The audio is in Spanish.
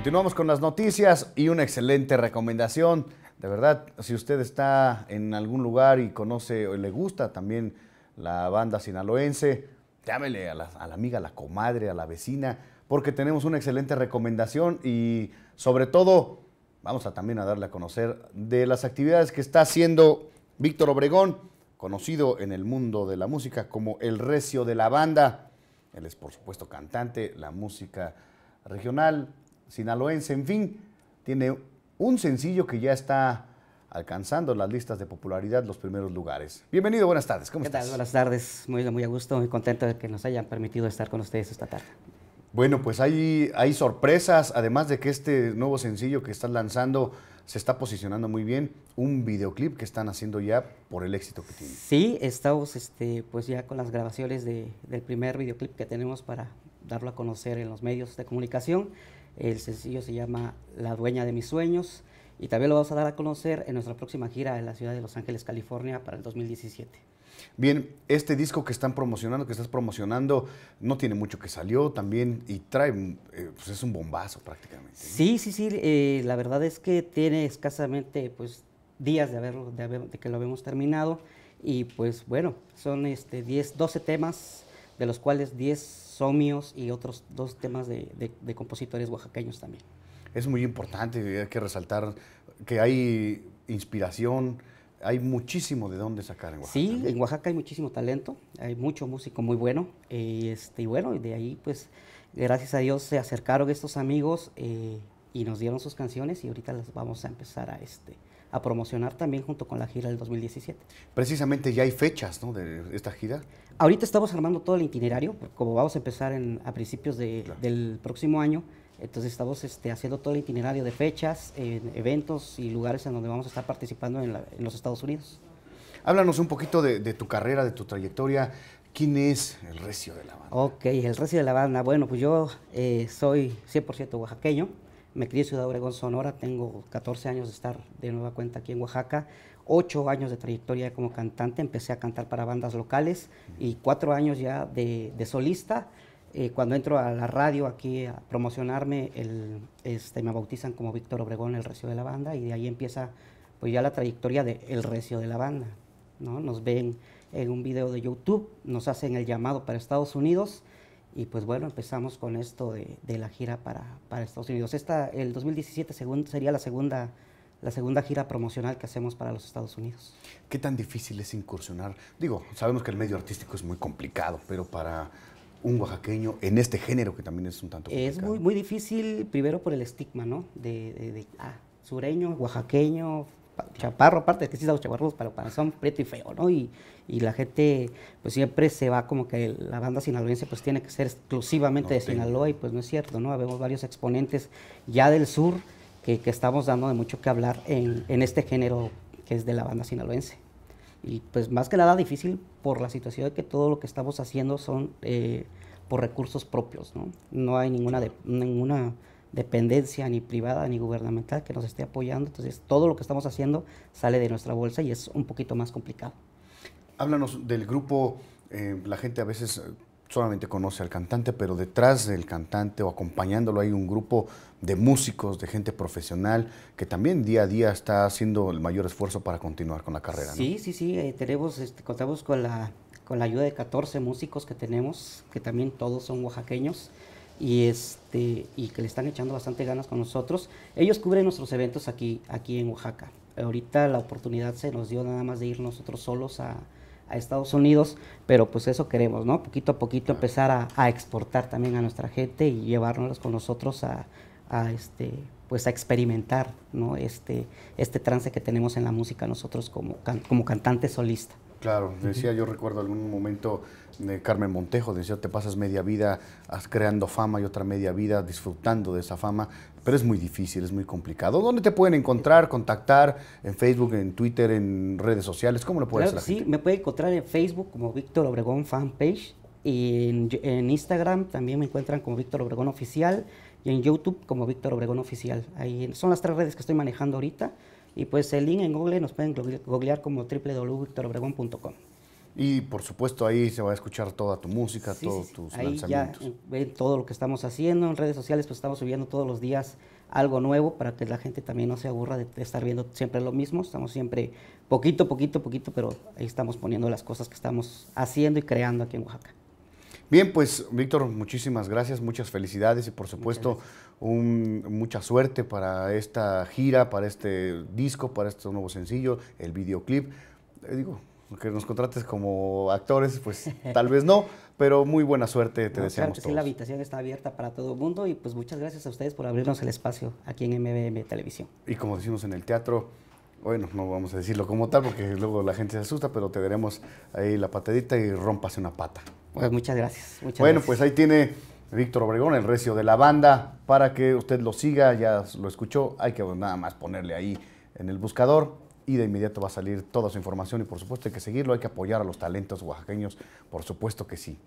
Continuamos con las noticias y una excelente recomendación. De verdad, si usted está en algún lugar y conoce o le gusta también la banda sinaloense, llámele a la, amiga, a la comadre, a la vecina, porque tenemos una excelente recomendación y sobre todo vamos a también a darle a conocer de las actividades que está haciendo Víctor Obregón, conocido en el mundo de la música como el recio de la banda. Él es por supuesto cantante, la música regional, sinaloense. En fin, tiene un sencillo que ya está alcanzando las listas de popularidad, los primeros lugares. Bienvenido, buenas tardes. ¿Cómo ¿Qué Tal? Buenas tardes. Muy, muy a gusto, muy contento de que nos hayan permitido estar con ustedes esta tarde. Bueno, pues hay, hay sorpresas, además de que este nuevo sencillo que están lanzando se está posicionando muy bien, un videoclip que están haciendo ya por el éxito que tiene. Sí, estamos este, pues ya con las grabaciones del primer videoclip que tenemos para darlo a conocer en los medios de comunicación. El sencillo se llama La dueña de mis sueños y también lo vamos a dar a conocer en nuestra próxima gira en la ciudad de Los Ángeles, California, para el 2017. Bien, este disco que están promocionando, que estás promocionando, no tiene mucho que salió también y trae, eh, pues es un bombazo prácticamente. Sí, sí, sí, eh, la verdad es que tiene escasamente pues días de, que lo habíamos terminado y pues bueno, son este 10, 12 temas de los cuales 10 son míos y otros dos temas de, compositores oaxaqueños también. Es muy importante, hay que resaltar que hay inspiración, hay muchísimo de dónde sacar en Oaxaca. Sí, en Oaxaca hay muchísimo talento, hay mucho músico muy bueno. Eh, este, y bueno, de ahí, pues, gracias a Dios se acercaron estos amigos eh, y nos dieron sus canciones y ahorita las vamos a empezar a, este, a promocionar también junto con la gira del 2017. Precisamente ya hay fechas ¿no? de esta gira. Ahorita estamos armando todo el itinerario, como vamos a empezar en, a principios del próximo año, entonces estamos este, haciendo todo el itinerario de fechas, eventos y lugares en donde vamos a estar participando en, los Estados Unidos. Háblanos un poquito de, tu carrera, de tu trayectoria. ¿Quién es el recio de la banda? Ok, el recio de la banda. Bueno, pues yo eh, soy 100% oaxaqueño. Me crié en Ciudad Obregón, Sonora, tengo 14 años de estar de nueva cuenta aquí en Oaxaca, ocho años de trayectoria como cantante, empecé a cantar para bandas locales y cuatro años ya de, solista. Eh, cuando entro a la radio aquí a promocionarme, este, me bautizan como Víctor Obregón, el recio de la banda, y de ahí empieza pues ya la trayectoria de el recio de la banda. Nos ven en un video de YouTube, nos hacen el llamado para Estados Unidos, y pues bueno, empezamos con esto de, la gira para, Estados Unidos. Esta, el 2017 sería la segunda, la segunda gira promocional que hacemos para los Estados Unidos. ¿Qué tan difícil es incursionar? Digo, sabemos que el medio artístico es muy complicado, pero para un oaxaqueño en este género que también es un tanto complicado. Es muy, muy difícil, primero por el estigma, ¿no? De, de, de ah, sureño, oaxaqueño, chaparro, aparte, de que sí los chaparros pero son preto y feo, ¿no? Y, la gente, pues siempre se va como que la banda sinaloense, pues tiene que ser exclusivamente de Sinaloa, y pues no es cierto, ¿no? Habemos varios exponentes ya del sur que, que estamos dando de mucho que hablar en, este género que es de la banda sinaloense y pues más que nada difícil por la situación de que todo lo que estamos haciendo son eh, por recursos propios, ¿no? No hay ninguna, de, ninguna dependencia ni privada ni gubernamental que nos esté apoyando. Entonces, todo lo que estamos haciendo sale de nuestra bolsa y es un poquito más complicado. Háblanos del grupo, eh, la gente a veces eh, solamente conoce al cantante, pero detrás del cantante o acompañándolo hay un grupo de músicos, de gente profesional, que también día a día está haciendo el mayor esfuerzo para continuar con la carrera. Sí, sí, sí, eh, tenemos, este, contamos con la, con la ayuda de 14 músicos que tenemos, que también todos son oaxaqueños y, este, y que le están echando bastante ganas con nosotros. Ellos cubren nuestros eventos aquí, aquí en Oaxaca. Ahorita la oportunidad se nos dio nada más de ir nosotros solos a, Estados Unidos, pero pues eso queremos, ¿no? Poquito a poquito empezar a, exportar también a nuestra gente y llevárnoslos con nosotros a, este pues a experimentar ¿no? este, este trance que tenemos en la música nosotros como, como cantante solista. Claro, decía, yo recuerdo algún momento de Carmen Montejo, decía, te pasas media vida creando fama y otra media vida disfrutando de esa fama, pero es muy difícil, es muy complicado. ¿Dónde te pueden encontrar, contactar? ¿En Facebook, en Twitter, en redes sociales? ¿Cómo lo puedes hacer sí, me puede encontrar en Facebook como Víctor Obregón Fanpage y en, en Instagram también me encuentran como Víctor Obregón Oficial y en YouTube como Víctor Obregón Oficial. Ahí son las tres redes que estoy manejando ahorita. Y pues el link en Google nos pueden googlear como www.victorobregón.com. Y por supuesto ahí se va a escuchar toda tu música, todos tus ahí Ya todo lo que estamos haciendo en redes sociales, pues estamos subiendo todos los días algo nuevo para que la gente también no se aburra de estar viendo siempre lo mismo. Estamos siempre poquito, poquito, poquito, pero ahí estamos poniendo las cosas que estamos haciendo y creando aquí en Oaxaca. Bien, pues Víctor, muchísimas gracias, muchas felicidades y por supuesto un, mucha suerte para esta gira, para este disco, para este nuevo sencillo, el videoclip. Eh, digo, que nos contrates como actores, pues tal vez no, pero muy buena suerte, te deseamos. la habitación está abierta para todo el mundo y pues muchas gracias a ustedes por abrirnos el espacio aquí en MBM Televisión. Y como decimos en el teatro, bueno, no vamos a decirlo como tal porque luego la gente se asusta, pero te daremos ahí la patadita y rompase una pata. Pues muchas gracias. bueno, pues ahí tiene Víctor Obregón, el recio de la banda, para que usted lo siga, ya lo escuchó, hay que nada más ponerle ahí en el buscador y de inmediato va a salir toda su información y por supuesto hay que seguirlo, hay que apoyar a los talentos oaxaqueños, por supuesto que sí.